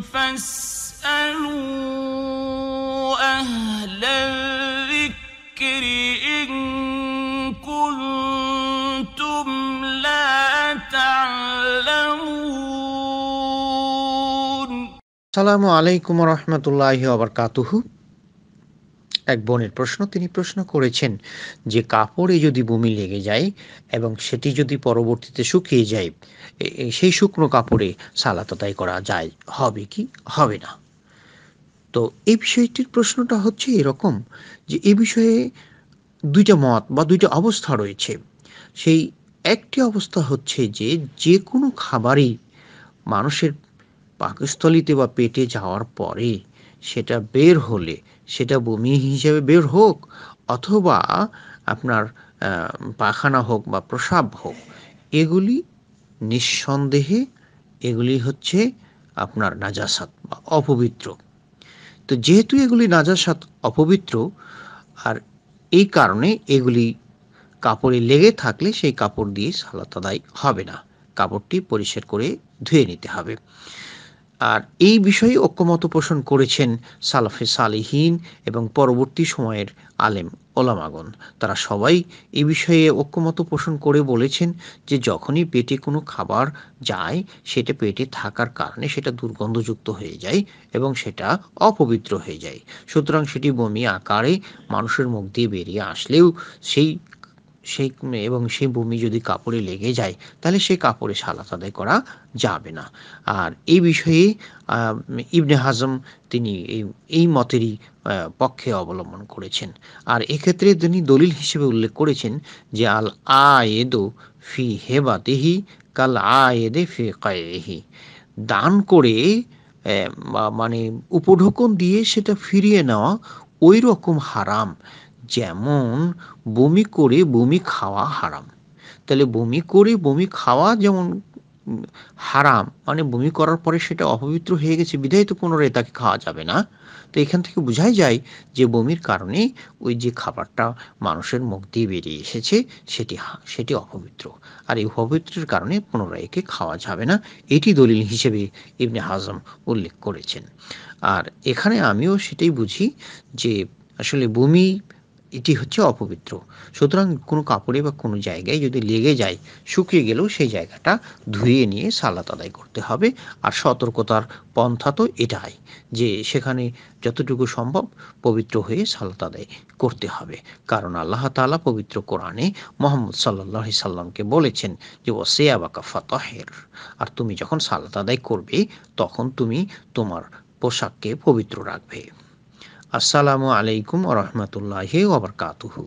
فاسألوا أهل الذكر إن كنتم لا تعلمون السلام عليكم ورحمة الله وبركاته এক বোনের প্রশ্ন তিনি প্রশ্ন করেছেন যে কাপড়ে যদি বমি লেগে যায় এবং সেটি যদি পরবর্তীতে শুকিয়ে যায় সেই শুকনো কাপড়ে সালাত আদায় করা যায় হবে কি হবে না তো এই বিষয়টির প্রশ্নটা হচ্ছে এরকম যে এ বিষয়ে দুইটা মত বা দুইটা অবস্থা রয়েছে সেই একটি অবস্থা হচ্ছে যে যে কোনো খাবারই মানুষের পাকস্থলিতে বা পেটে যাওয়ার পরে সেটা বের হলে সেটা বমি হিসেবে বের হোক অথবা আপনার পাখানা হোক বা প্রসাব হোক এগুলি নিঃসন্দেহে এগুলি হচ্ছে আপনার নাজাসাত বা অপবিত্র তো যেহেতু এগুলি নাজাসাত অপবিত্র আর এই কারণে এগুলি কাপড়ে লেগে থাকলে সেই কাপড় দিয়ে সালাত আদায় হবে না কাপড়টি পরিষ্কার করে ধুয়ে নিতে হবে আর এই বিষয়ে ঐক্যমত পোষণ করেছেন সালাফে সালিহীন এবং পরবর্তী সময়ের আলেম ওলামাগন তারা সবাই এ বিষয়ে ঐক্যমত পোষণ করে বলেছেন যে যখনই পেটে কোনো খাবার যায় সেটা পেটে থাকার কারণে সেটা দুর্গন্ধযুক্ত হয়ে যায় এবং সেটা অপবিত্র হয়ে যায় সুতরাং সেটি বমি আকারে মানুষের মুখ দিয়ে বেরিয়ে আসলেও সেই সেই এবং সেই বমি যদি কাপড়ে লেগে যায় তাহলে সেই কাপড়ে সালাত আদায় করা যাবে না আর এই বিষয়ে ইবনে হাজম তিনি এই এই মতেরই পক্ষে অবলম্বন করেছেন আর এক্ষেত্রে তিনি দলিল হিসেবে উল্লেখ করেছেন যে আল আয়েদো ফি হেবাতেহি কাল আয়েদে ফি কায়েহি দান করে মানে উপঢোকন দিয়ে সেটা ফিরিয়ে নেওয়া ওই রকম হারাম যেমন বমি করে বমি খাওয়া হারাম তাহলে বমি করে বমি খাওয়া যেমন হারাম মানে বমি করার পরে সেটা অপবিত্র হয়ে গেছে বিধায় তো পুনরায় তাকে খাওয়া যাবে না তো এখান থেকে বোঝাই যায় যে বমির কারণে ওই যে খাবারটা মানুষের মুখ দিয়ে বেরিয়ে এসেছে সেটি সেটি অপবিত্র আর এই অপবিত্রের কারণে পুনরায় একে খাওয়া যাবে না এটি দলিল হিসেবে ইবনে হাজম উল্লেখ করেছেন আর এখানে আমিও সেটাই বুঝি যে আসলে বমি এটি হচ্ছে অপবিত্র সুতরাং কোনো কাপড়ে বা কোনো জায়গায় যদি লেগে যায় শুকিয়ে গেলেও সেই জায়গাটা ধুয়ে নিয়ে সালাত আদায় করতে হবে আর সতর্কতার পন্থা তো এটাই যে সেখানে যতটুকু সম্ভব পবিত্র হয়ে সালাত আদায় করতে হবে কারণ আল্লাহ তালা পবিত্র কোরআনে মোহাম্মদ সাল্লি সাল্লামকে বলেছেন যে ও সেয়াবাকা ফতহের আর তুমি যখন সালাত আদায় করবে তখন তুমি তোমার পোশাককে পবিত্র রাখবে আসসালামু আলাইকুম রহমতুল্লাহি ওবরকাতুহু